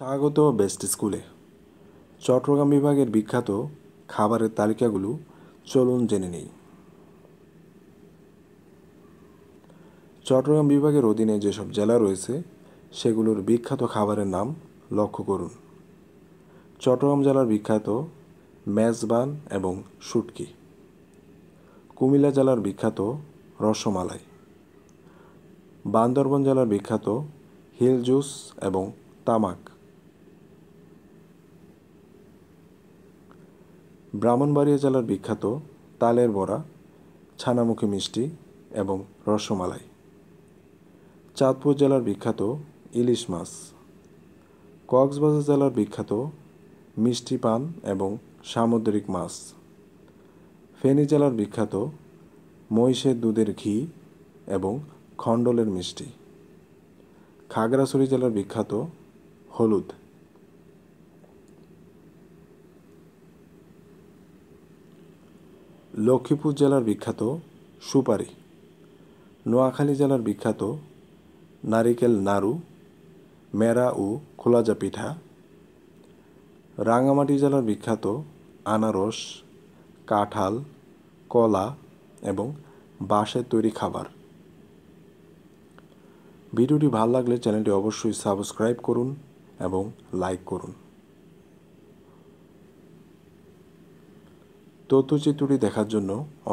স্বাগত বেস্ট স্কুলে চট্টগ্রাম বিভাগের বিখ্যাত খাবারের তালিকাগুলো চলুন জেনে নেই চট্টগ্রাম বিভাগের অধীনে যেসব জেলা রয়েছে সেগুলোর বিখ্যাত খাবারের নাম লক্ষ্য করুন চট্টগ্রাম জেলার বিখ্যাত মেজবান এবং শুটকি কুমিল্লা জেলার বিখ্যাত রসমালাই বান্দরবন জেলার বিখ্যাত হিল জুস এবং তামাক ব্রাহ্মণবাড়িয়া জেলার বিখ্যাত তালের বড়া ছানামুখী মিষ্টি এবং রসমালাই চাঁদপুর জেলার বিখ্যাত ইলিশ মাছ কক্সবাজার জেলার বিখ্যাত মিষ্টি পান এবং সামুদ্রিক মাছ ফেনী জেলার বিখ্যাত মহিষের দুধের ঘি এবং খণ্ডলের মিষ্টি খাগড়াছড়ি জেলার বিখ্যাত হলুদ লক্ষ্মীপুর জেলার বিখ্যাত সুপারি নোয়াখালী জেলার বিখ্যাত নারিকেল নাড়ু মেরা ও খোলাজা পিঠা রাঙামাটি জেলার বিখ্যাত আনারস কাঁঠাল কলা এবং বাঁশের তৈরি খাবার ভিডিওটি ভালো লাগলে চ্যানেলটি অবশ্যই সাবস্ক্রাইব করুন এবং লাইক করুন তথ্যচিত্রটি দেখার জন্য